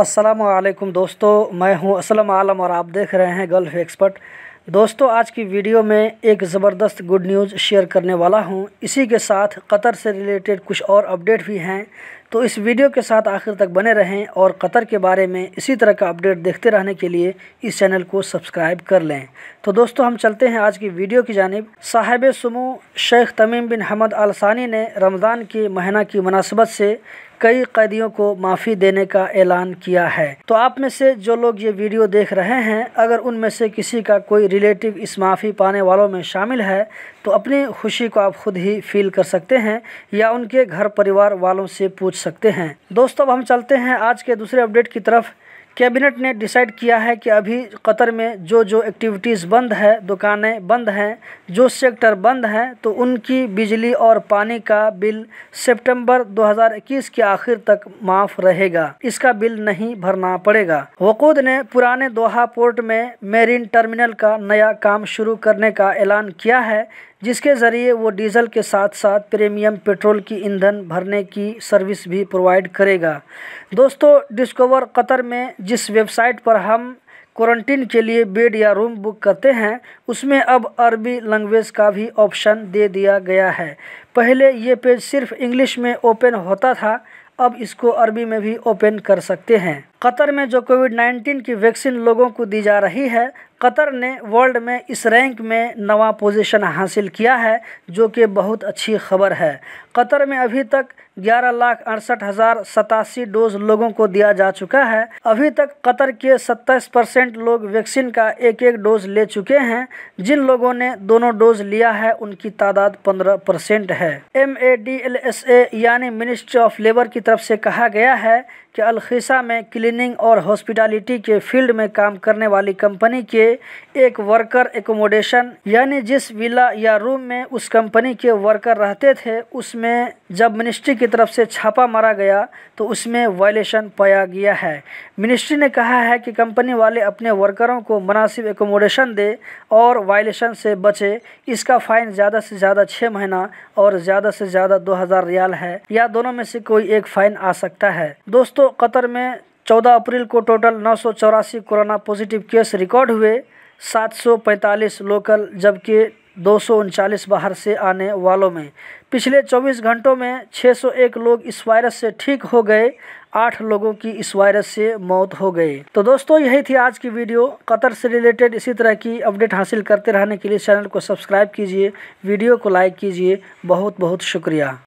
असलकुम दोस्तों मैं हूं असलम आलम और आप देख रहे हैं गल्फ एक्सपर्ट दोस्तों आज की वीडियो में एक ज़बरदस्त गुड न्यूज़ शेयर करने वाला हूं इसी के साथ कतर से रिलेटेड कुछ और अपडेट भी हैं तो इस वीडियो के साथ आखिर तक बने रहें और कतर के बारे में इसी तरह का अपडेट देखते रहने के लिए इस चैनल को सब्सक्राइब कर लें तो दोस्तों हम चलते हैं आज की वीडियो की जानब साहिब समूह शेख तमीम बिन हमद अलसानी ने रमज़ान के महीना की मुनासबत से कई कैदियों को माफ़ी देने का ऐलान किया है तो आप में से जो लोग ये वीडियो देख रहे हैं अगर उनमें से किसी का कोई रिलेटिव इस माफ़ी पाने वालों में शामिल है तो अपनी खुशी को आप खुद ही फील कर सकते हैं या उनके घर परिवार वालों से पूछ सकते हैं दोस्तों अब हम चलते हैं आज के दूसरे अपडेट की तरफ कैबिनेट ने डिसाइड किया है कि अभी कतर में जो जो एक्टिविटीज़ बंद है दुकानें बंद हैं जो सेक्टर बंद हैं तो उनकी बिजली और पानी का बिल सितंबर 2021 के आखिर तक माफ रहेगा इसका बिल नहीं भरना पड़ेगा वकूद ने पुराने दोहा पोर्ट में मेरीन टर्मिनल का नया काम शुरू करने का ऐलान किया है जिसके ज़रिए वो डीज़ल के साथ साथ प्रीमियम पेट्रोल की ईंधन भरने की सर्विस भी प्रोवाइड करेगा दोस्तों डिस्कवर कतर में जिस वेबसाइट पर हम क्वारंटीन के लिए बेड या रूम बुक करते हैं उसमें अब अरबी लैंग्वेज का भी ऑप्शन दे दिया गया है पहले ये पेज सिर्फ इंग्लिश में ओपन होता था अब इसको अरबी में भी ओपन कर सकते हैं कतर में जो कोविड 19 की वैक्सीन लोगों को दी जा रही है कतर ने वर्ल्ड में इस रैंक में नवा पोजीशन हासिल किया है जो कि बहुत अच्छी खबर है कतर में अभी तक ग्यारह लाख अड़सठ हज़ार सतासी डोज लोगों को दिया जा चुका है अभी तक कतर के सत्ताईस परसेंट लोग वैक्सीन का एक एक डोज ले चुके हैं जिन लोगों ने दोनों डोज लिया है उनकी तादाद पंद्रह परसेंट है M A D L S A यानी मिनिस्ट्री ऑफ लेबर की तरफ से कहा गया है कि अलखीसा में क्लिनिक क्लीनिंग और हॉस्पिटलिटी के फील्ड में काम करने वाली कंपनी के एक वर्कर एकोमोडेशन यानी जिस विला या रूम में उस कंपनी के वर्कर रहते थे उसमें जब मिनिस्ट्री की तरफ से छापा मारा गया तो उसमें वायलेशन पाया गया है मिनिस्ट्री ने कहा है कि कंपनी वाले अपने वर्करों को मुनासिब एकोमोडेशन दे और वायलेशन से बचे इसका फ़ाइन ज़्यादा से ज़्यादा छः महीना और ज़्यादा से ज़्यादा दो हज़ार रियाल है या दोनों में से कोई एक फ़ाइन आ सकता है दोस्तों कतर में चौदह अप्रैल को टोटल नौ कोरोना पॉजिटिव केस रिकॉर्ड हुए 745 लोकल जबकि दो बाहर से आने वालों में पिछले 24 घंटों में 601 लोग इस वायरस से ठीक हो गए आठ लोगों की इस वायरस से मौत हो गई तो दोस्तों यही थी आज की वीडियो कतर से रिलेटेड इसी तरह की अपडेट हासिल करते रहने के लिए चैनल को सब्सक्राइब कीजिए वीडियो को लाइक कीजिए बहुत बहुत शुक्रिया